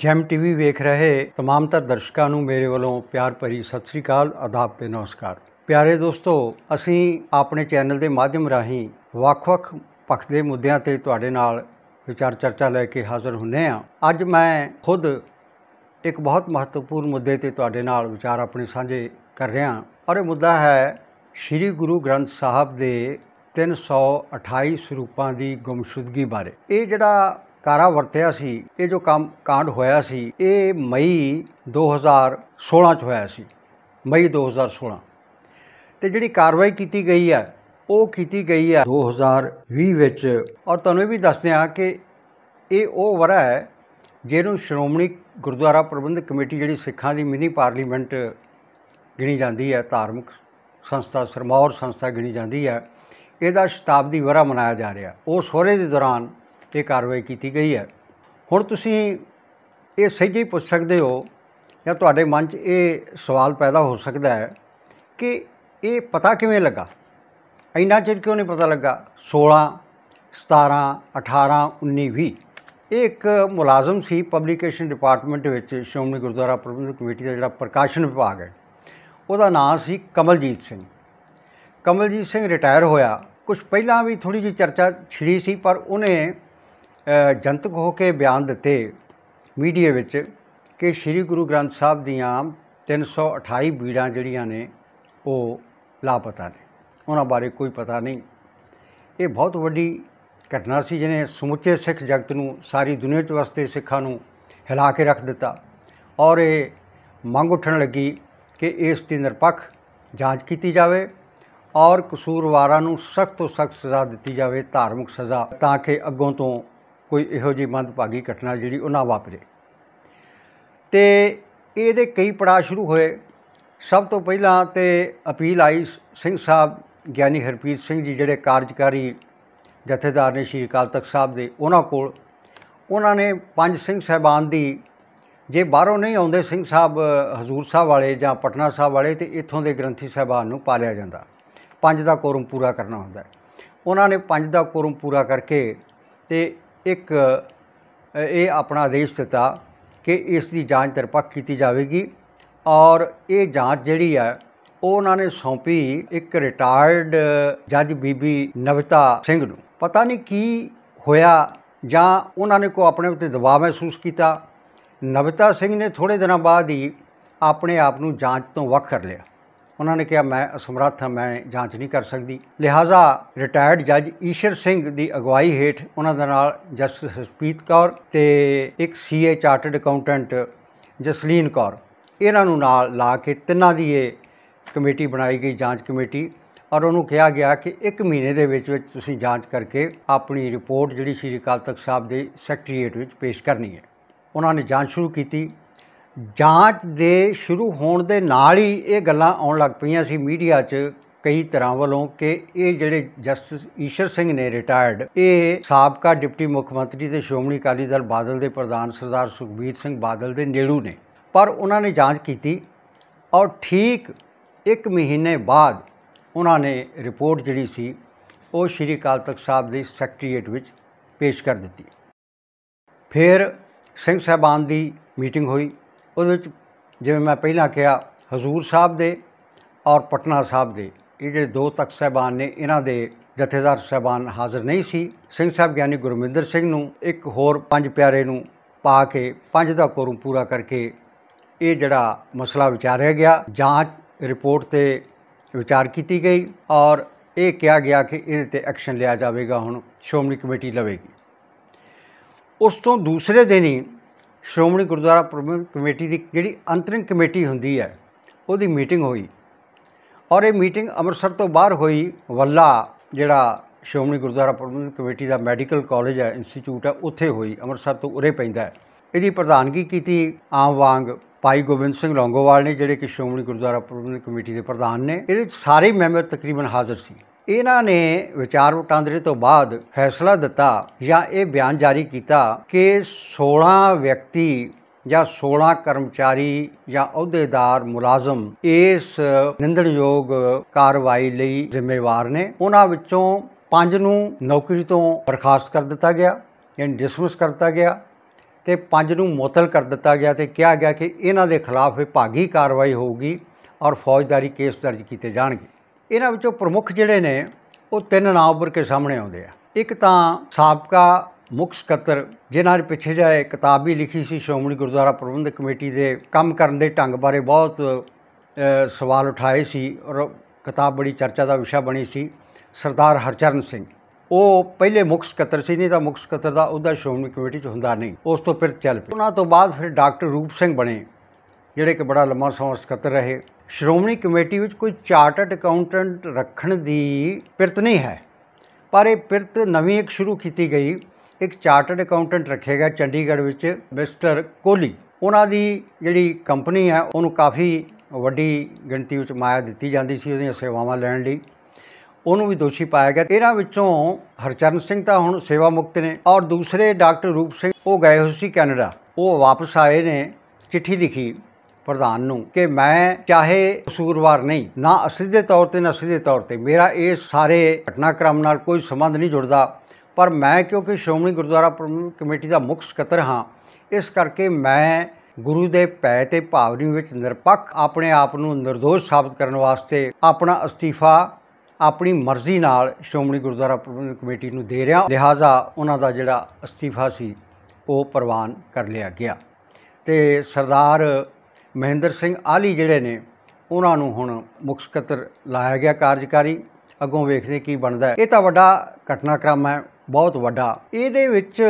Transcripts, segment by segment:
jam TV ਵੇਖ ਰਹੇ तमाम ਤਰ ਦਰਸ਼ਕਾਂ ਨੂੰ ਮੇਰੇ ਵੱਲੋਂ ਪਿਆਰ ਭਰੀ ਸਤਿ ਸ੍ਰੀ ਅਕਾਲ ਆਦਾਬ ਤੇ ਨਮਸਕਾਰ ਪਿਆਰੇ ਦੋਸਤੋ ਅਸੀਂ ਆਪਣੇ ਚੈਨਲ ਦੇ ਮਾਧਿਅਮ ਰਾਹੀਂ ਵੱਖ-ਵੱਖ ਪੱਖ ਦੇ ਮੁੱਦਿਆਂ ਤੇ ਤੁਹਾਡੇ ਨਾਲ ਵਿਚਾਰ ਚਰਚਾ ਲੈ ਕੇ ਹਾਜ਼ਰ ਹੁੰਨੇ ਆ ਅੱਜ ਮੈਂ ਖੁਦ ਇੱਕ ਬਹੁਤ ਮਹੱਤਵਪੂਰਨ ਮੁੱਦੇ ਤੇ ਤੁਹਾਡੇ ਨਾਲ ਵਿਚਾਰ ਆਪਣੇ ਸਾਂਝੇ ਕਰ ਰਿਹਾ ਔਰ ਇਹ ਮੁੱਦਾ ਹੈ ਸ੍ਰੀ ਗੁਰੂ ਗ੍ਰੰਥ ਸਾਹਿਬ ਦੇ 328 ਸਰੂਪਾਂ ਦੀ ਗੁੰਮਸ਼ੁਦਗੀ ਬਾਰੇ ਇਹ ਜਿਹੜਾ ਕਾਰਾ ਵਰਤਿਆ ਸੀ ਇਹ ਜੋ ਕੰਮ ਕਾਂਡ ਹੋਇਆ ਸੀ ਇਹ ਮਈ 2016 ਚ ਹੋਇਆ ਸੀ ਮਈ 2016 ਤੇ ਜਿਹੜੀ ਕਾਰਵਾਈ ਕੀਤੀ ਗਈ ਹੈ ਉਹ ਕੀਤੀ ਗਈ ਹੈ 2020 ਵਿੱਚ ਔਰ ਤੁਹਾਨੂੰ ਇਹ ਵੀ ਦੱਸਦੇ ਆ ਕਿ ਇਹ ਉਹ ਵਰਾ ਹੈ ਜਿਹਨੂੰ ਸ਼੍ਰੋਮਣੀ ਗੁਰਦੁਆਰਾ ਪ੍ਰਬੰਧਕ ਕਮੇਟੀ ਜਿਹੜੀ ਸਿੱਖਾਂ ਦੀ ਮਿਨੀ ਪਾਰਲੀਮੈਂਟ ਗਿਣੀ ਜਾਂਦੀ ਹੈ ਧਾਰਮਿਕ ਸੰਸਥਾ ਸਰਮੌਰ ਸੰਸਥਾ ਗਿਣੀ ਜਾਂਦੀ ਹੈ ਇਹਦਾ ਸ਼ਤਾਬਦੀ ਵਰਾ ਮਨਾਇਆ ਜਾ ਰਿਹਾ ਉਹ ਸੋਹਰੇ ਦੇ ਦੌਰਾਨ ਤੇ ਕਾਰਵਾਈ ਕੀਤੀ ਗਈ ਹੈ ਹੁਣ ਤੁਸੀਂ ਇਹ ਸਹਿਜੇ ਪੁੱਛ ਸਕਦੇ ਹੋ ਜਾਂ ਤੁਹਾਡੇ ਮਨ 'ਚ ਇਹ ਸਵਾਲ ਪੈਦਾ ਹੋ ਸਕਦਾ ਹੈ ਕਿ ਇਹ ਪਤਾ ਕਿਵੇਂ ਲੱਗਾ ਇੰਨਾ ਚਿਰ ਕਿਉਂ ਨਹੀਂ ਪਤਾ ਲੱਗਾ 16 17 18 19 20 ਇੱਕ ਮੁਲਾਜ਼ਮ ਸੀ ਪਬਲੀਕੇਸ਼ਨ ਡਿਪਾਰਟਮੈਂਟ ਵਿੱਚ ਸ਼੍ਰੋਮਣੀ ਗੁਰਦੁਆਰਾ ਪ੍ਰਬੰਧਕ ਕਮੇਟੀ ਦਾ ਜਿਹੜਾ ਪ੍ਰਕਾਸ਼ਨ ਵਿਭਾਗ ਹੈ ਉਹਦਾ ਨਾਮ ਸੀ ਕਮਲਜੀਤ ਸਿੰਘ ਕਮਲਜੀਤ ਸਿੰਘ ਰਿਟਾਇਰ ਹੋਇਆ ਕੁਝ ਪਹਿਲਾਂ ਵੀ ਥੋੜੀ ਜਿਹੀ ਚਰਚਾ ਛਿੜੀ ਸੀ ਪਰ ਉਹਨੇ ਜਨਤਕ ਹੋ ਕੇ ਬਿਆਨ ਦਿੱਤੇ ਮੀਡੀਆ ਵਿੱਚ ਕਿ ਸ੍ਰੀ ਗੁਰੂ ਗ੍ਰੰਥ ਸਾਹਿਬ ਦੀਆਂ 328 ਬੀੜਾਂ ਜਿਹੜੀਆਂ ਨੇ ਉਹ ਲਾਪਤਾ ਨੇ ਉਹਨਾਂ ਬਾਰੇ ਕੋਈ ਪਤਾ ਨਹੀਂ ਇਹ ਬਹੁਤ ਵੱਡੀ ਘਟਨਾ ਸੀ ਜਿਹਨੇ ਸਮੁੱਚੇ ਸਿੱਖ ਜਗਤ ਨੂੰ ਸਾਰੀ ਦੁਨੀਆ 'ਚ ਵਸਤੇ ਸਿੱਖਾਂ ਨੂੰ ਹਿਲਾ ਕੇ ਰੱਖ ਦਿੱਤਾ ਔਰ ਇਹ ਮੰਗ ਉੱਠਣ ਲੱਗੀ ਕਿ ਇਸ ਦੀ ਨਿਰਪੱਖ ਜਾਂਚ ਕੀਤੀ ਜਾਵੇ ਔਰ ਕਸੂਰਵਾਰਾਂ ਨੂੰ ਸਖਤ ਤੋਂ ਸਖਤ ਸਜ਼ਾ ਦਿੱਤੀ ਜਾਵੇ ਧਾਰਮਿਕ ਸਜ਼ਾ ਤਾਂ ਕਿ ਅੱਗੋਂ ਤੋਂ ਕੋਈ ਇਹੋ ਜੀ ਮੰਦਭਾਗੀ ਘਟਨਾ ਜਿਹੜੀ ਉਹਨਾਂ ਵਾਪਰੇ ਤੇ ਇਹਦੇ ਕਈ ਪੜਾਅ ਸ਼ੁਰੂ ਹੋਏ ਸਭ ਤੋਂ ਪਹਿਲਾਂ ਤੇ ਅਪੀਲ ਆਈ ਸਿੰਘ ਸਾਹਿਬ ਗਿਆਨੀ ਹਰਪ੍ਰੀਤ ਸਿੰਘ ਜੀ ਜਿਹੜੇ ਕਾਰਜਕਾਰੀ ਜਥੇਦਾਰ ਨੇ ਸ਼੍ਰੀ ਅਕਾਲ ਤਖਤ ਸਾਹਿਬ ਦੇ ਉਹਨਾਂ ਕੋਲ ਉਹਨਾਂ ਨੇ ਪੰਜ ਸਿੰਘ ਸਹਿਬਾਨ ਦੀ ਜੇ ਬਾਹਰੋਂ ਨਹੀਂ ਆਉਂਦੇ ਸਿੰਘ ਸਾਹਿਬ ਹਜ਼ੂਰ ਸਾਹਿਬ ਵਾਲੇ ਜਾਂ ਪਟਨਾ ਸਾਹਿਬ ਵਾਲੇ ਤੇ ਇੱਥੋਂ ਦੇ ਗ੍ਰੰਥੀ ਸਹਿਬਾਨ ਨੂੰ ਪਾਲਿਆ ਜਾਂਦਾ ਪੰਜ ਦਾ ਕੋਰਮ ਪੂਰਾ ਕਰਨਾ ਹੁੰਦਾ ਉਹਨਾਂ ਨੇ ਪੰਜ ਦਾ ਕੋਰਮ ਪੂਰਾ ਕਰਕੇ ਤੇ ਇੱਕ ਇਹ ਆਪਣਾ ਆਦੇਸ਼ ਦਿੱਤਾ ਕਿ ਇਸ ਦੀ ਜਾਂਚ ਨਿਰਪੱਖ ਕੀਤੀ ਜਾਵੇਗੀ ਔਰ ਇਹ ਜਾਂਚ ਜਿਹੜੀ ਹੈ ਉਹ ਉਹਨਾਂ ਨੇ ਸੌਂਪੀ ਇੱਕ ਰਿਟਾਇਰਡ ਜੱਜ ਬੀਬੀ ਨਵਤਾ ਸਿੰਘ ਨੂੰ ਪਤਾ ਨਹੀਂ ਕੀ ਹੋਇਆ ਜਾਂ ਉਹਨਾਂ ਨੇ ਕੋ ਆਪਣੇ ਉੱਤੇ ਦਬਾਅ ਮਹਿਸੂਸ ਕੀਤਾ ਨਵਤਾ ਸਿੰਘ ਨੇ ਥੋੜੇ ਦਿਨਾਂ ਬਾਅਦ ਹੀ ਆਪਣੇ ਆਪ ਨੂੰ ਜਾਂਚ ਤੋਂ ਵੱਖ ਕਰ ਲਿਆ ਉਹਨਾਂ ਨੇ ਕਿਹਾ ਮੈਂ ਅਸਮਰੱਥ ਹਾਂ ਮੈਂ ਜਾਂਚ ਨਹੀਂ ਕਰ ਸਕਦੀ ਲਿਹਾਜ਼ਾ ਰਿਟਾਇਰਡ ਜੱਜ ਈਸ਼ਰ ਸਿੰਘ ਦੀ ਅਗਵਾਈ ਹੇਠ ਉਹਨਾਂ ਦੇ ਨਾਲ ਜਸਟਿਸ ਹਸਪੀਤ ਕੌਰ ਤੇ ਇੱਕ CA chartered accountant Jasleen Kaur ਇਹਨਾਂ ਨੂੰ ਨਾਲ ਲਾ ਕੇ ਤਿੰਨਾਂ ਦੀ ਇਹ ਕਮੇਟੀ ਬਣਾਈ ਗਈ ਜਾਂਚ ਕਮੇਟੀ ਔਰ ਉਹਨੂੰ ਕਿਹਾ ਗਿਆ ਕਿ 1 ਮਹੀਨੇ ਦੇ ਵਿੱਚ ਵਿੱਚ ਤੁਸੀਂ ਜਾਂਚ ਕਰਕੇ ਆਪਣੀ ਰਿਪੋਰਟ ਜਿਹੜੀ ਸ਼੍ਰੀ ਕਾਲਤਕ ਸਾਹਿਬ ਦੇ ਸੈਕਟਰੀਏਟ ਵਿੱਚ ਪੇਸ਼ ਕਰਨੀ ਹੈ ਉਹਨਾਂ ਨੇ ਜਾਂਚ ਸ਼ੁਰੂ ਕੀਤੀ ਜਾਂਚ ਦੇ ਸ਼ੁਰੂ ਹੋਣ ਦੇ ਨਾਲ ਹੀ ਇਹ ਗੱਲਾਂ ਆਉਣ ਲੱਗ ਪਈਆਂ ਸੀ ਮੀਡੀਆ 'ਚ ਕਈ ਤਰ੍ਹਾਂ ਵੱਲੋਂ ਕਿ ਇਹ ਜਿਹੜੇ ਜਸਟਿਸ ਈਸ਼ਰ ਸਿੰਘ ਨੇ ਰਿਟਾਇਰਡ ਇਹ ਸਾਬਕਾ ਡਿਪਟੀ ਮੁੱਖ ਮੰਤਰੀ ਤੇ ਸ਼੍ਰੋਮਣੀ ਅਕਾਲੀ ਦਲ ਬਾਦਲ ਦੇ ਪ੍ਰਧਾਨ ਸਰਦਾਰ ਸੁਖਬੀਰ ਸਿੰਘ ਬਾਦਲ ਦੇ ਨੇੜੂ ਨੇ ਪਰ ਉਹਨਾਂ ਨੇ ਜਾਂਚ ਕੀਤੀ ਔਰ ਠੀਕ 1 ਮਹੀਨੇ ਬਾਅਦ ਉਹਨਾਂ ਨੇ ਰਿਪੋਰਟ ਜਿਹੜੀ ਸੀ ਉਹ ਸ਼੍ਰੀ ਅਕਾਲ ਤਖਤ ਸਾਹਿਬ ਦੇ ਸੈਕਟਰੀਏਟ ਵਿੱਚ ਪੇਸ਼ ਕਰ ਦਿੱਤੀ ਫਿਰ ਸਿੰਘ ਸਾਹਿਬਾਨ ਦੀ ਮੀਟਿੰਗ ਹੋਈ ਉਹਦੇ ਵਿੱਚ ਜਿਵੇਂ ਮੈਂ ਪਹਿਲਾਂ ਕਿਹਾ ਹਜ਼ੂਰ ਸਾਹਿਬ ਦੇ ਔਰ ਪਟਨਾ ਸਾਹਿਬ ਦੇ ਇਹ ਜਿਹੜੇ ਦੋ ਤਖ ਸਹਿਬਾਨ ਨੇ ਇਹਨਾਂ ਦੇ ਜਥੇਦਾਰ ਸਹਿਬਾਨ ਹਾਜ਼ਰ ਨਹੀਂ ਸੀ ਸਿੰਘ ਸਾਹਿਬ ਗਿਆਨੀ ਗੁਰਮਿੰਦਰ ਸਿੰਘ ਨੂੰ ਇੱਕ ਹੋਰ ਪੰਜ ਪਿਆਰੇ ਨੂੰ ਪਾ ਕੇ ਪੰਜ ਦਾ ਕੋਰਮ ਪੂਰਾ ਕਰਕੇ ਇਹ ਜਿਹੜਾ ਮਸਲਾ ਵਿਚਾਰਿਆ ਗਿਆ ਜਾਂਚ ਰਿਪੋਰਟ ਤੇ ਵਿਚਾਰ ਕੀਤੀ ਗਈ ਔਰ ਇਹ ਕਿਹਾ ਗਿਆ ਕਿ ਇਹਦੇ ਤੇ ਐਕਸ਼ਨ ਲਿਆ ਜਾਵੇਗਾ ਹੁਣ ਸ਼ੋਮਨੀ ਕਮੇਟੀ ਲਵੇਗੀ ਉਸ ਤੋਂ ਦੂਸਰੇ ਦਿਨ ਹੀ ਸ਼੍ਰੋਮਣੀ ਗੁਰਦੁਆਰਾ ਪ੍ਰਬੰਧ ਕਮੇਟੀ ਦੀ ਜਿਹੜੀ ਅੰਤਰਿਮ ਕਮੇਟੀ ਹੁੰਦੀ ਹੈ ਉਹਦੀ ਮੀਟਿੰਗ ਹੋਈ ਔਰ ਇਹ ਮੀਟਿੰਗ ਅੰਮ੍ਰਿਤਸਰ ਤੋਂ ਬਾਹਰ ਹੋਈ ਵੱਲਾ ਜਿਹੜਾ ਸ਼੍ਰੋਮਣੀ ਗੁਰਦੁਆਰਾ ਪ੍ਰਬੰਧ ਕਮੇਟੀ ਦਾ ਮੈਡੀਕਲ ਕਾਲਜ ਹੈ ਇੰਸਟੀਚਿਊਟ ਹੈ ਉੱਥੇ ਹੋਈ ਅੰਮ੍ਰਿਤਸਰ ਤੋਂ ਉਰੇ ਪੈਂਦਾ ਇਹਦੀ ਪ੍ਰਧਾਨਗੀ ਕੀਤੀ ਆਮ ਵਾਂਗ ਭਾਈ ਗੋਬਿੰਦ ਸਿੰਘ ਲੌਂਗੋਵਾਲ ਨੇ ਜਿਹੜੇ ਕਿ ਸ਼੍ਰੋਮਣੀ ਗੁਰਦੁਆਰਾ ਪ੍ਰਬੰਧ ਕਮੇਟੀ ਦੇ ਪ੍ਰਧਾਨ ਨੇ ਇਹਦੇ ਸਾਰੇ ਮੈਂਬਰ ਤਕਰੀਬਨ ਹਾਜ਼ਰ ਸੀ ਇਹਨਾਂ ਨੇ ਵਿਚਾਰ ਵਟਾਂਦਰੇ ਤੋਂ ਬਾਅਦ ਫੈਸਲਾ ਦਿੱਤਾ ਜਾਂ ਇਹ ਬਿਆਨ ਜਾਰੀ ਕੀਤਾ ਕਿ 16 ਵਿਅਕਤੀ ਜਾਂ 16 ਕਰਮਚਾਰੀ ਜਾਂ ਅਹੁਦੇਦਾਰ ਮੁਲਾਜ਼ਮ ਇਸ ਨਿੰਦਣਯੋਗ ਕਾਰਵਾਈ ਲਈ ਜ਼ਿੰਮੇਵਾਰ ਨੇ ਉਹਨਾਂ ਵਿੱਚੋਂ ਪੰਜ ਨੂੰ ਨੌਕਰੀ ਤੋਂ ਬਰਖਾਸਤ ਕਰ ਦਿੱਤਾ ਗਿਆ ਯਾਨੀ ਡਿਸਮਿਸ ਕਰ ਦਿੱਤਾ ਗਿਆ ਤੇ ਪੰਜ ਨੂੰ ਮੁਅਤਲ ਕਰ ਦਿੱਤਾ ਗਿਆ ਤੇ ਕਿਹਾ ਗਿਆ ਕਿ ਇਹਨਾਂ ਦੇ ਖਿਲਾਫ ਵਿਭਾਗੀ ਕਾਰਵਾਈ ਹੋਊਗੀ ਔਰ ਫੌਜਦਾਰੀ ਕੇਸ ਦਰਜ ਕੀਤੇ ਜਾਣਗੇ ਇਹਨਾਂ ਵਿੱਚੋਂ ਪ੍ਰਮੁੱਖ ਜਿਹੜੇ ਨੇ ਉਹ ਤਿੰਨ ਨਾਮ ਉੱਪਰ ਕੇ ਸਾਹਮਣੇ ਆਉਂਦੇ ਆ ਇੱਕ ਤਾਂ ਸਾਬਕਾ ਮੁੱਖ ਸਕੱਤਰ ਜਿਨ੍ਹਾਂ ਦੇ ਪਿੱਛੇ ਜਾਏ ਕਿਤਾਬ ਵੀ ਲਿਖੀ ਸੀ ਸ਼੍ਰੋਮਣੀ ਗੁਰਦੁਆਰਾ ਪ੍ਰਬੰਧਕ ਕਮੇਟੀ ਦੇ ਕੰਮ ਕਰਨ ਦੇ ਢੰਗ ਬਾਰੇ ਬਹੁਤ ਸਵਾਲ ਉਠਾਏ ਸੀ ਔਰ ਕਿਤਾਬ ਬੜੀ ਚਰਚਾ ਦਾ ਵਿਸ਼ਾ ਬਣੀ ਸੀ ਸਰਦਾਰ ਹਰਚਰਨ ਸਿੰਘ ਉਹ ਪਹਿਲੇ ਮੁੱਖ ਸਕੱਤਰ ਸੀ ਨਹੀਂ ਤਾਂ ਮੁੱਖ ਸਕੱਤਰ ਦਾ ਉਹਦਾ ਸ਼੍ਰੋਮਣੀ ਕਮੇਟੀ 'ਚ ਹੁੰਦਾ ਨਹੀਂ ਉਸ ਤੋਂ ਫਿਰ ਚੱਲ ਪਿਆ ਉਹਨਾਂ ਤੋਂ ਬਾਅਦ ਫਿਰ ਡਾਕਟਰ ਰੂਪ ਸਿੰਘ ਬਣੇ ਜਿਹੜੇ ਕਿ ਬੜਾ ਲੰਮਾ ਸਮਾਂ ਸਕੱਤਰ ਰਹੇ ਸ਼੍ਰੋਮਣੀ ਕਮੇਟੀ ਵਿੱਚ ਕੋਈ ਚਾਰਟਰਡ ਅਕਾਊਂਟੈਂਟ ਰੱਖਣ ਦੀ ਪਿਰਤ ਨਹੀਂ ਹੈ ਪਰ ਇਹ ਪਿਰਤ ਨਵੀਂ ਇੱਕ ਸ਼ੁਰੂ ਕੀਤੀ ਗਈ ਇੱਕ ਚਾਰਟਰਡ ਅਕਾਊਂਟੈਂਟ ਰੱਖੇਗਾ ਚੰਡੀਗੜ੍ਹ ਵਿੱਚ ਮਿਸਟਰ ਕੋਲੀ ਉਹਨਾਂ ਦੀ ਜਿਹੜੀ ਕੰਪਨੀ ਹੈ ਉਹਨੂੰ ਕਾਫੀ ਵੱਡੀ ਗਿਣਤੀ ਵਿੱਚ ਮਾਇਆ ਦਿੱਤੀ ਜਾਂਦੀ ਸੀ ਉਹਦੀਆਂ ਸੇਵਾਵਾਂ ਲੈਣ ਲਈ ਉਹਨੂੰ ਵੀ ਦੋਸ਼ੀ ਪਾਇਆ ਗਿਆ ਇਹਨਾਂ ਵਿੱਚੋਂ ਹਰਚਰਨ ਸਿੰਘ ਤਾਂ ਹੁਣ ਸੇਵਾ ਮੁਕਤ ਨੇ ਔਰ ਦੂਸਰੇ ਡਾਕਟਰ ਰੂਪ ਸਿੰਘ ਉਹ ਗਏ ਹੋਏ ਸੀ ਕੈਨੇਡਾ ਉਹ ਵਾਪਸ ਆਏ ਨੇ ਚਿੱਠੀ ਲਿਖੀ ਪ੍ਰਧਾਨ ਨੂੰ ਕਿ ਮੈਂ ਚਾਹੇ ਕਸੂਰਵਾਰ ਨਹੀਂ ਨਾ ਅਸਿੱਧੇ ਤੌਰ ਤੇ ਨਾ ਸਿੱਧੇ ਤੌਰ ਤੇ ਮੇਰਾ ਇਹ ਸਾਰੇ ਘਟਨਾਕ੍ਰਮ ਨਾਲ ਕੋਈ ਸੰਬੰਧ ਨਹੀਂ ਜੁੜਦਾ ਪਰ ਮੈਂ ਕਿਉਂਕਿ ਸ਼੍ਰੋਮਣੀ ਗੁਰਦੁਆਰਾ ਕਮੇਟੀ ਦਾ ਮੁੱਖ ਸਕੱਤਰ ਹਾਂ ਇਸ ਕਰਕੇ ਮੈਂ ਗੁਰੂ ਦੇ ਪੈ ਤੇ ਭਾਵਨੀ ਵਿੱਚ ਨਿਰਪੱਖ ਆਪਣੇ ਆਪ ਨੂੰ નિર્ਦੋਸ਼ ਸਾਬਤ ਕਰਨ ਵਾਸਤੇ ਆਪਣਾ ਅਸਤੀਫਾ ਆਪਣੀ ਮਰਜ਼ੀ ਨਾਲ ਸ਼੍ਰੋਮਣੀ ਗੁਰਦੁਆਰਾ ਕਮੇਟੀ ਨੂੰ ਦੇ ਰਿਹਾ ਲਿਹਾਜ਼ਾ ਉਹਨਾਂ ਦਾ ਜਿਹੜਾ ਅਸਤੀਫਾ ਸੀ ਉਹ ਪ੍ਰਵਾਨ ਕਰ ਲਿਆ ਗਿਆ ਤੇ ਸਰਦਾਰ ਮਹਿੰਦਰ ਸਿੰਘ ਆਲੀ ਜਿਹੜੇ ਨੇ ਉਹਨਾਂ ਨੂੰ ਹੁਣ ਮੁੱਖ ਸਕੱਤਰ ਲਾਇਆ ਗਿਆ ਕਾਰਜਕਾਰੀ ਅੱਗੋਂ ਵੇਖਦੇ ਕੀ ਬਣਦਾ ਹੈ ਇਹ ਤਾਂ ਵੱਡਾ ਘਟਨਾਕ੍ਰਮ ਹੈ ਬਹੁਤ ਵੱਡਾ ਇਹਦੇ ਵਿੱਚ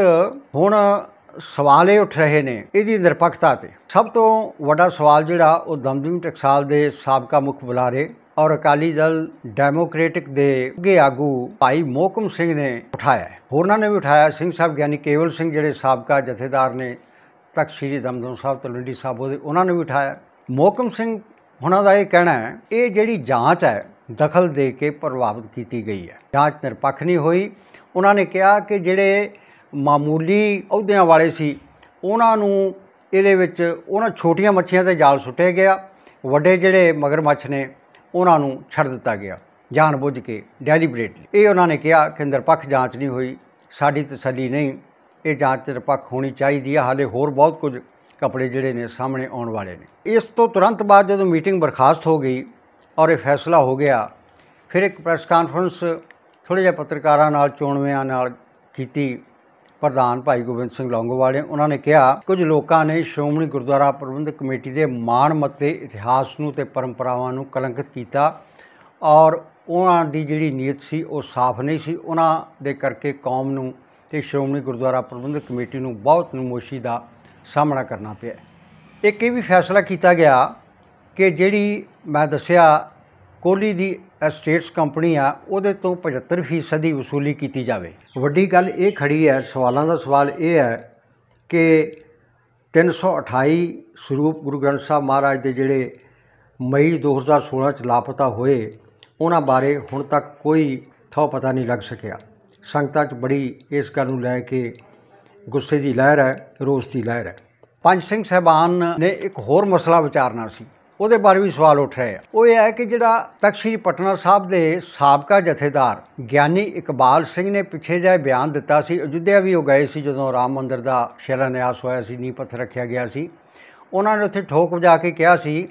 ਹੁਣ ਸਵਾਲ ਇਹ ਉੱਠ ਰਹੇ ਨੇ ਇਹਦੀ ਨਿਰਪੱਖਤਾ ਤੇ ਸਭ ਤੋਂ ਵੱਡਾ ਸਵਾਲ ਜਿਹੜਾ ਉਹ ਦਮਦਮੀ ਟਕਸਾਲ ਦੇ ਸਾਬਕਾ ਮੁਖ ਬੁਲਾਰੇ ਔਰ ਅਕਾਲੀ ਦਲ ਡੈਮੋਕ੍ਰੈਟਿਕ ਦੇ ਅੱਗੇ ਆਗੂ ਭਾਈ ਮੋਕਮ ਸਿੰਘ ਨੇ ਉਠਾਇਆ ਹੋਰਨਾਂ ਨੇ ਵੀ ਉਠਾਇਆ ਸਿੰਘ ਸਾਹਿਬ ਗਿਆਨੀ ਕੇਵਲ ਸਿੰਘ ਜਿਹੜੇ ਸਾਬਕਾ ਜਥੇਦਾਰ ਨੇ ਤੱਕ ਸ਼੍ਰੀ ਦਮਦਮ ਸਾਹਿਬ ਤਲਵੰਡੀ ਸਾਹਿਬ ਉਹਦੇ ਉਹਨਾਂ ਨੇ ਵੀ ਉਠਾਇਆ ਮੋਕਮ ਸਿੰਘ ਉਹਨਾਂ ਦਾ ਇਹ ਕਹਿਣਾ ਹੈ ਇਹ ਜਿਹੜੀ ਜਾਂਚ ਹੈ ਦਖਲ ਦੇ ਕੇ ਪ੍ਰਭਾਵਿਤ ਕੀਤੀ ਗਈ ਹੈ ਜਾਂਚ ਨਿਰਪੱਖ ਨਹੀਂ ਹੋਈ ਉਹਨਾਂ ਨੇ ਕਿਹਾ ਕਿ ਜਿਹੜੇ ਮਾਮੂਲੀ ਅਹੁਦਿਆਂ ਵਾਲੇ ਸੀ ਉਹਨਾਂ ਨੂੰ ਇਹਦੇ ਵਿੱਚ ਉਹਨਾਂ ਛੋਟੀਆਂ ਮੱਛੀਆਂ ਤੇ ਜਾਲ ਸੁੱਟੇ ਗਿਆ ਵੱਡੇ ਜਿਹੜੇ ਮਗਰਮੱਛ ਨੇ ਉਹਨਾਂ ਨੂੰ ਛੱਡ ਦਿੱਤਾ ਗਿਆ ਜਾਣਬੁੱਝ ਕੇ ਡੈਲੀਬਰੇਟਲੀ ਇਹ ਉਹਨਾਂ ਨੇ ਕਿਹਾ ਕਿ ਨਿਰਪੱਖ ਜਾਂਚ ਨਹੀਂ ਹੋਈ ਸਾਡੀ ਤਸੱਲੀ ਨਹੀਂ ਇਹ ਜਾਂਚ ਨਿਰਪੱਖ ਹੋਣੀ ਚਾਹੀਦੀ ਹੈ ਹਾਲੇ ਹੋਰ ਬਹੁਤ ਕੁਝ ਕਪੜੇ ਜਿਹੜੇ ਨੇ ਸਾਹਮਣੇ ਆਉਣ ਵਾਲੇ ਨੇ ਇਸ ਤੋਂ ਤੁਰੰਤ ਬਾਅਦ ਜਦੋਂ ਮੀਟਿੰਗ ਬਰਖਾਸਤ ਹੋ ਗਈ ਔਰ ਇਹ ਫੈਸਲਾ ਹੋ ਗਿਆ ਫਿਰ ਇੱਕ ਪ੍ਰੈਸ ਕਾਨਫਰੰਸ ਥੋੜੇ ਜਿਹਾ ਪੱਤਰਕਾਰਾਂ ਨਾਲ ਚੋਣਵਿਆਂ ਨਾਲ ਕੀਤੀ ਪ੍ਰਧਾਨ ਭਾਈ ਗੋਬਿੰਦ ਸਿੰਘ ਲੌਂਗੋਵਾਲ ਨੇ ਉਹਨਾਂ ਨੇ ਕਿਹਾ ਕੁਝ ਲੋਕਾਂ ਨੇ ਸ਼੍ਰੋਮਣੀ ਗੁਰਦੁਆਰਾ ਪ੍ਰਬੰਧਕ ਕਮੇਟੀ ਦੇ ਮਾਣ ਮੱਤੇ ਇਤਿਹਾਸ ਨੂੰ ਤੇ ਪਰੰਪਰਾਵਾਂ ਨੂੰ ਕਲੰਕਿਤ ਕੀਤਾ ਔਰ ਉਹਨਾਂ ਦੀ ਜਿਹੜੀ ਨੀਅਤ ਸੀ ਉਹ ਸਾਫ਼ ਨਹੀਂ ਸੀ ਉਹਨਾਂ ਦੇ ਕਰਕੇ ਕੌਮ ਨੂੰ ਤੇ ਸ਼੍ਰੋਮਣੀ ਗੁਰਦੁਆਰਾ ਪ੍ਰਬੰਧਕ ਕਮੇਟੀ ਨੂੰ ਬਹੁਤ ਨਮੋਸ਼ੀ ਦਾ ਸਾਹਮਣਾ ਕਰਨਾ ਪਿਆ ਇੱਕ ਇਹ ਵੀ ਫੈਸਲਾ ਕੀਤਾ ਗਿਆ ਕਿ ਜਿਹੜੀ ਮੈਂ ਦੱਸਿਆ ਕੋਲੀ ਦੀ ਐਸਟੇਟਸ ਕੰਪਨੀ ਆ ਉਹਦੇ ਤੋਂ 75% ਦੀ ਵਸੂਲੀ ਕੀਤੀ ਜਾਵੇ ਵੱਡੀ ਗੱਲ ਇਹ ਖੜੀ ਹੈ ਸਵਾਲਾਂ ਦਾ ਸਵਾਲ ਇਹ ਹੈ ਕਿ 328 ਸਰੂਪ ਗੁਰੂ ਗ੍ਰੰਥ ਸਾਹਿਬ ਮਹਾਰਾਜ ਦੇ ਜਿਹੜੇ ਮਈ 2016 ਚ ਲਾਪਤਾ ਹੋਏ ਉਹਨਾਂ ਬਾਰੇ ਹੁਣ ਤੱਕ ਕੋਈ ਥੋ ਪਤਾ ਨਹੀਂ ਲੱਗ ਸਕਿਆ ਸੰਗਤਾਂ 'ਚ ਬੜੀ ਇਸ ਗੱਲ ਨੂੰ ਲੈ ਕੇ ਗੁੱਸੇ ਦੀ ਲਹਿਰ ਹੈ ਰੋਸ ਦੀ ਲਹਿਰ ਹੈ ਪੰਜ ਸਿੰਘ ਸਹਿਬਾਨ ਨੇ ਇੱਕ ਹੋਰ ਮਸਲਾ ਵਿਚਾਰਨਾ ਸੀ ਉਹਦੇ ਬਾਰੇ ਵੀ ਸਵਾਲ ਉੱਠ ਰਹੇ ਆ ਉਹ ਇਹ ਹੈ ਕਿ ਜਿਹੜਾ ਤਖਸ਼ੀ ਪਟਨਾ ਸਾਹਿਬ ਦੇ ਸਾਬਕਾ ਜਥੇਦਾਰ ਗਿਆਨੀ ਇਕਬਾਲ ਸਿੰਘ ਨੇ ਪਿੱਛੇ ਜਾਇ ਬਿਆਨ ਦਿੱਤਾ ਸੀ ਅਯੁੱਧਿਆ ਵੀ ਉਹ ਗਏ ਸੀ ਜਦੋਂ ਰਾਮ ਮੰਦਿਰ ਦਾ ਸ਼ਿਲਾਨਿਆਸ ਹੋਇਆ ਸੀ ਨੀਂਹ ਪੱਥਰ ਰੱਖਿਆ ਗਿਆ ਸੀ ਉਹਨਾਂ ਨੇ ਉੱਥੇ ਠੋਕ ਵਜਾ ਕੇ ਕਿਹਾ ਸੀ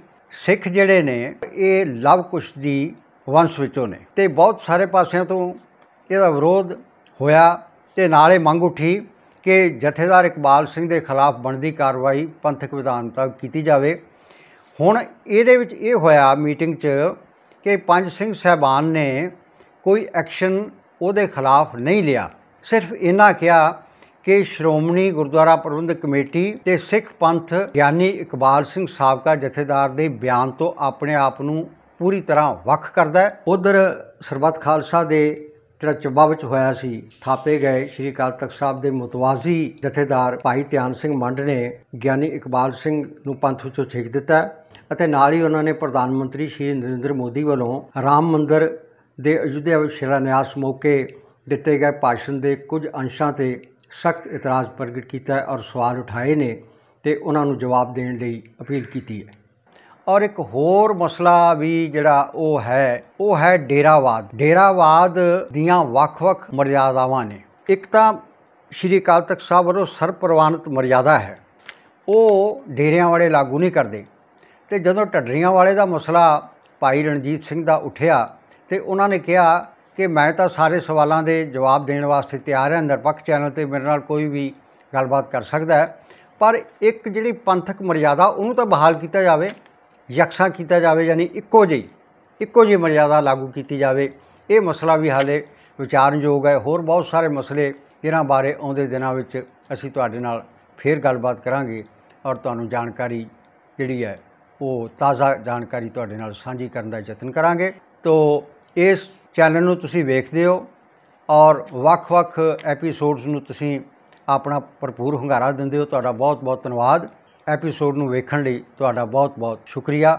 ਸਿੱਖ ਜਿਹੜੇ ਨੇ ਇਹ ਲਵ ਕੁਸ਼ ਦੀ ਵੰਸ਼ ਵਿੱਚੋਂ ਨੇ ਤੇ ਬਹੁਤ ਸਾਰੇ ਪਾਸਿਆਂ ਤੋਂ ਇਹਦਾ ਵਿਰੋਧ ਹੋਇਆ ਤੇ ਨਾਲੇ ਮੰਗ ਉੱਠੀ ਕਿ ਜਥੇਦਾਰ ਇਕਬਾਲ ਸਿੰਘ ਦੇ ਖਿਲਾਫ ਬਣਦੀ ਕਾਰਵਾਈ ਪੰਥਕ ਵਿਧਾਨ ਤੱਕ ਕੀਤੀ ਜਾਵੇ ਹੁਣ ਇਹਦੇ ਵਿੱਚ ਇਹ ਹੋਇਆ ਮੀਟਿੰਗ 'ਚ ਕਿ ਪੰਜ ਸਿੰਘ ਸਹਿਬਾਨ ਨੇ ਕੋਈ ਐਕਸ਼ਨ ਉਹਦੇ ਖਿਲਾਫ ਨਹੀਂ ਲਿਆ ਸਿਰਫ ਇਹਨਾਂ ਕਿਹਾ ਕਿ ਸ਼੍ਰੋਮਣੀ ਗੁਰਦੁਆਰਾ ਪ੍ਰਬੰਧਕ ਕਮੇਟੀ ਤੇ ਸਿੱਖ ਪੰਥ ਗਿਆਨੀ ਇਕਬਾਲ ਸਿੰਘ ਸਾਬਕਾ ਜਥੇਦਾਰ ਦੇ ਬਿਆਨ ਤੋਂ ਆਪਣੇ ਆਪ ਨੂੰ ਪੂਰੀ ਤਰ੍ਹਾਂ ਵੱਖ ਕਰਦਾ ਹੈ ਉਧਰ ਸਰਬੱਤ ਖਾਲਸਾ ਦੇ ਜਿਹੜਾ ਚੱਬਾ ਵਿੱਚ ਹੋਇਆ ਸੀ ਥਾਪੇ ਗਏ ਸ੍ਰੀ ਅਕਾਲ ਤਖਤ ਸਾਹਿਬ ਦੇ ਮਤਵਾਜ਼ੀ ਜਥੇਦਾਰ ਭਾਈ ਧਿਆਨ ਸਿੰਘ ਮੰਡ ਨੇ ਗਿਆਨੀ ਇਕਬਾਲ ਸਿੰਘ ਨੂੰ ਪੰਥ ਵਿੱਚੋਂ ਛੇਕ ਦਿੱਤਾ ਅਤੇ ਨਾਲ ਹੀ ਉਹਨਾਂ ਨੇ ਪ੍ਰਧਾਨ ਮੰਤਰੀ ਸ਼੍ਰੀ ਨਰਿੰਦਰ ਮੋਦੀ ਵੱਲੋਂ ਰਾਮ ਮੰਦਰ ਦੇ ਅਯੁੱਧਿਆ ਵਿੱਚ ਸ਼ਿਲਾਨਿਆਸ ਮੌਕੇ ਦਿੱਤੇ ਗਏ ਭਾਸ਼ਣ ਦੇ ਕੁਝ ਅੰਸ਼ਾਂ ਤੇ ਸਖਤ ਇਤਰਾਜ਼ ਪ੍ਰਗਟ ਕੀਤਾ ਔਰ ਸਵਾਲ ਉਠਾਏ ਨੇ ਤੇ ਉਹਨਾਂ ਨੂੰ ਜਵਾਬ ਦੇਣ ਲਈ ਅਪੀਲ ਕੀਤੀ ਹੈ ਔਰ ਇੱਕ ਹੋਰ ਮਸਲਾ ਵੀ ਜਿਹੜਾ ਉਹ ਹੈ ਉਹ ਹੈ ਡੇਰਾਵਾਦ ਡੇਰਾਵਾਦ ਦੀਆਂ ਵੱਖ-ਵੱਖ ਮਰਿਆਦਾਵਾਂ ਨੇ ਇੱਕ ਤਾਂ ਸ਼੍ਰੀ ਅਕਾਲ ਤਖਤ ਸਾਹਿਬ ਵੱਲੋਂ ਸਰਪ੍ਰਵਾਨਿਤ ਮਰਿਆਦਾ ਹੈ ਉਹ ਡੇਰਿਆਂ ਵਾਲੇ ਲਾਗੂ ਨਹੀਂ ਕਰਦੇ ਤੇ ਜਦੋਂ ਢੱਡਰੀਆਂ ਵਾਲੇ ਦਾ ਮਸਲਾ ਭਾਈ ਰਣਜੀਤ ਸਿੰਘ ਦਾ ਉੱਠਿਆ ਤੇ ਉਹਨਾਂ ਨੇ ਕਿਹਾ ਕਿ ਮੈਂ ਤਾਂ ਸਾਰੇ ਸਵਾਲਾਂ ਦੇ ਜਵਾਬ ਦੇਣ ਵਾਸਤੇ ਤਿਆਰ ਹਾਂ ਨਿਰਪੱਖ ਚੈਨਲ ਤੇ ਮੇਰੇ ਨਾਲ ਕੋਈ ਵੀ ਗੱਲਬਾਤ ਕਰ ਸਕਦਾ ਹੈ ਪਰ ਇੱਕ ਜਿਹੜੀ ਪੰਥਕ ਮਰਿਆਦਾ ਉਹਨੂੰ ਤਾਂ ਬਹਾਲ ਕੀਤਾ ਜਾਵੇ ਯਕਸਾ ਕੀਤਾ ਜਾਵੇ ਯਾਨੀ ਇੱਕੋ ਜਿਹੀ ਇੱਕੋ ਜਿਹੀ ਮਰਿਆਦਾ ਲਾਗੂ ਕੀਤੀ ਜਾਵੇ ਇਹ ਮਸਲਾ ਵੀ ਹਾਲੇ ਵਿਚਾਰਨਯੋਗ ਹੈ ਹੋਰ ਬਹੁਤ ਸਾਰੇ ਮਸਲੇ ਇਹਨਾਂ ਬਾਰੇ ਆਉਂਦੇ ਦਿਨਾਂ ਵਿੱਚ ਅਸੀਂ ਤੁਹਾਡੇ ਨਾਲ ਫੇਰ ਗੱਲਬਾਤ ਕਰਾਂਗੇ ਔਰ ਤੁਹਾਨੂੰ ਜਾਣਕਾਰੀ ਜਿਹੜੀ ਹੈ ਉਹ ਤਾਜ਼ਾ ਜਾਣਕਾਰੀ ਤੁਹਾਡੇ ਨਾਲ ਸਾਂਝੀ ਕਰਨ ਦਾ ਯਤਨ ਕਰਾਂਗੇ ਤੋਂ ਇਸ ਚੈਨਲ ਨੂੰ ਤੁਸੀਂ ਵੇਖਦੇ ਹੋ ਔਰ ਵੱਖ-ਵੱਖ ਐਪੀਸੋਡਸ ਨੂੰ ਤੁਸੀਂ ਆਪਣਾ ਭਰਪੂਰ ਹੰਗਾਰਾ ਦਿੰਦੇ ਹੋ ਤੁਹਾਡਾ ਬਹੁਤ-ਬਹੁਤ ਧੰਨਵਾਦ ਐਪੀਸੋਡ ਨੂੰ ਵੇਖਣ ਲਈ ਤੁਹਾਡਾ ਬਹੁਤ-ਬਹੁਤ ਸ਼ੁਕਰੀਆ